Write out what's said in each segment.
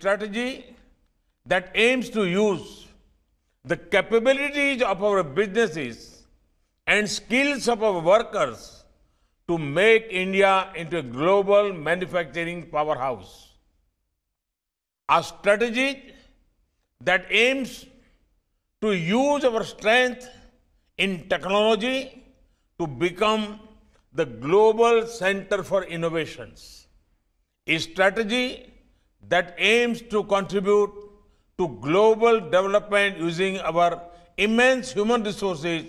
strategy that aims to use the capabilities of our businesses and skills of our workers to make India into a global manufacturing powerhouse. A strategy that aims to use our strength in technology to become the global center for innovations. A strategy that aims to contribute to global development using our immense human resources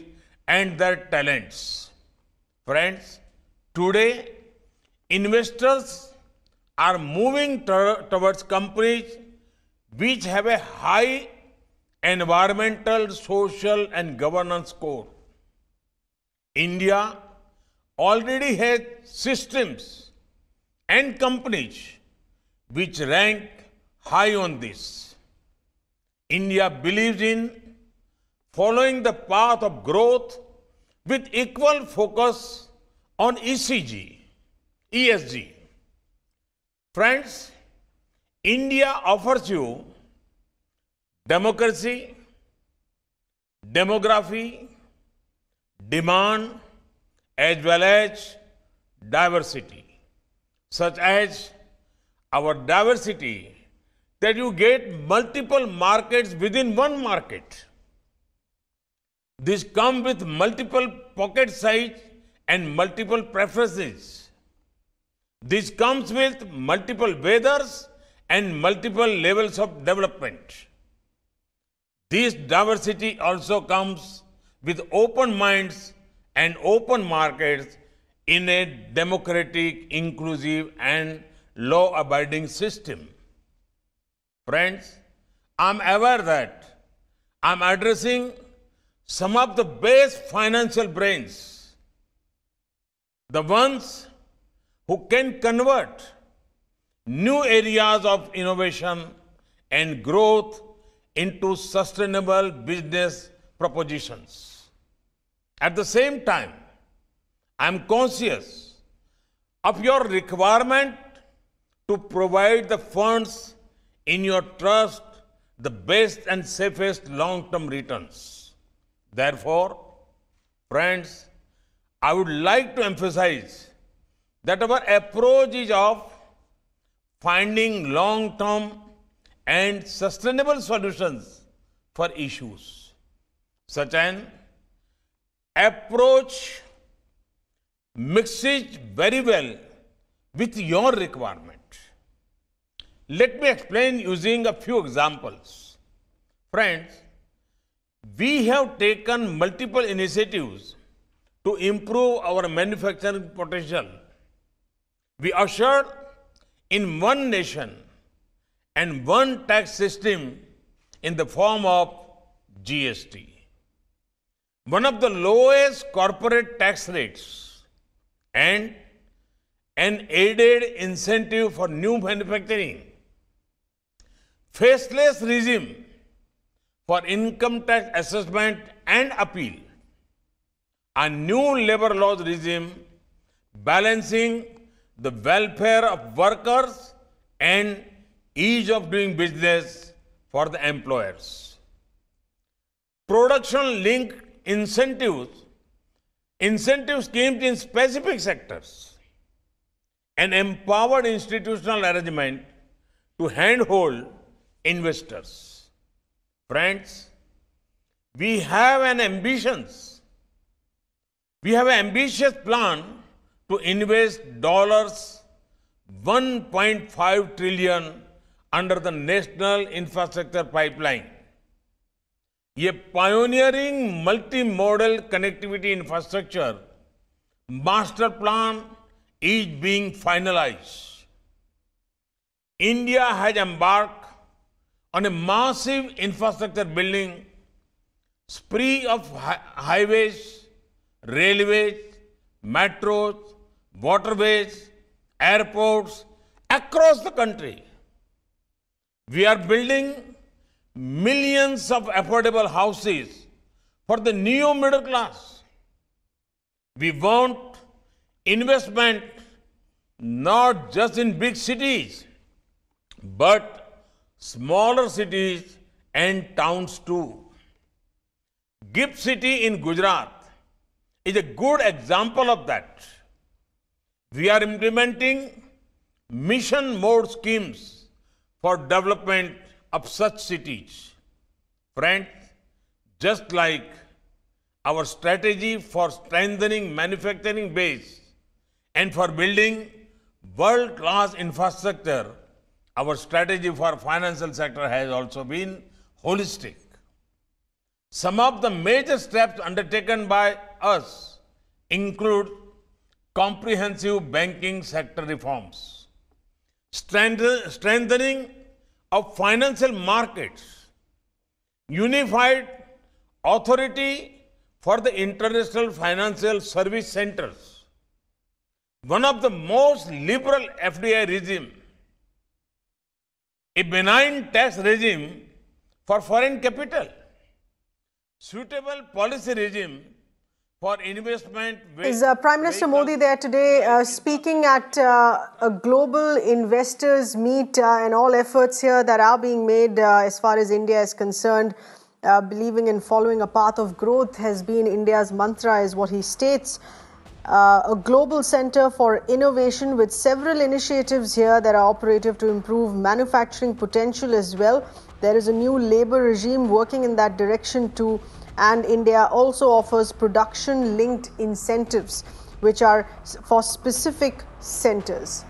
and their talents. Friends, today investors are moving towards companies which have a high environmental, social and governance score. India already has systems and companies which rank high on this. India believes in following the path of growth with equal focus on ECG, ESG. Friends, India offers you democracy, demography, demand, as well as diversity, such as our diversity that you get multiple markets within one market. This comes with multiple pocket size and multiple preferences. This comes with multiple weathers and multiple levels of development. This diversity also comes with open minds and open markets in a democratic, inclusive and law abiding system. Friends, I'm aware that I'm addressing some of the best financial brains, the ones who can convert new areas of innovation and growth into sustainable business propositions. At the same time, I am conscious of your requirement to provide the funds in your trust the best and safest long term returns. Therefore, friends, I would like to emphasize that our approach is of finding long term and sustainable solutions for issues. Such an approach mixes very well with your requirement. Let me explain using a few examples. Friends, we have taken multiple initiatives to improve our manufacturing potential. We ushered in one nation and one tax system in the form of GST. One of the lowest corporate tax rates and an aided incentive for new manufacturing faceless regime for income tax assessment and appeal, a new labor laws regime balancing the welfare of workers and ease of doing business for the employers. Production linked incentives, incentive schemes in specific sectors, an empowered institutional arrangement to handhold investors. Friends, we have an ambitions. We have an ambitious plan to invest dollars 1.5 trillion under the National Infrastructure Pipeline. A pioneering multimodal connectivity infrastructure master plan is being finalised. India has embarked on a massive infrastructure building, spree of hi highways, railways, metros, waterways, airports across the country. We are building millions of affordable houses for the new middle class. We want investment not just in big cities, but smaller cities and towns too. Gift City in Gujarat is a good example of that. We are implementing mission mode schemes for development of such cities. Friends, just like our strategy for strengthening manufacturing base and for building world-class infrastructure our strategy for financial sector has also been holistic. Some of the major steps undertaken by us include comprehensive banking sector reforms, strengthening of financial markets, unified authority for the international financial service centers, one of the most liberal FDI regime a benign tax regime for foreign capital, suitable policy regime for investment. Is uh, Prime Minister Modi there today uh, speaking at uh, a global investors meet uh, and all efforts here that are being made uh, as far as India is concerned? Uh, believing in following a path of growth has been India's mantra, is what he states uh, a global center for innovation with several initiatives here that are operative to improve manufacturing potential as well. There is a new labor regime working in that direction too, and India also offers production linked incentives, which are for specific centers.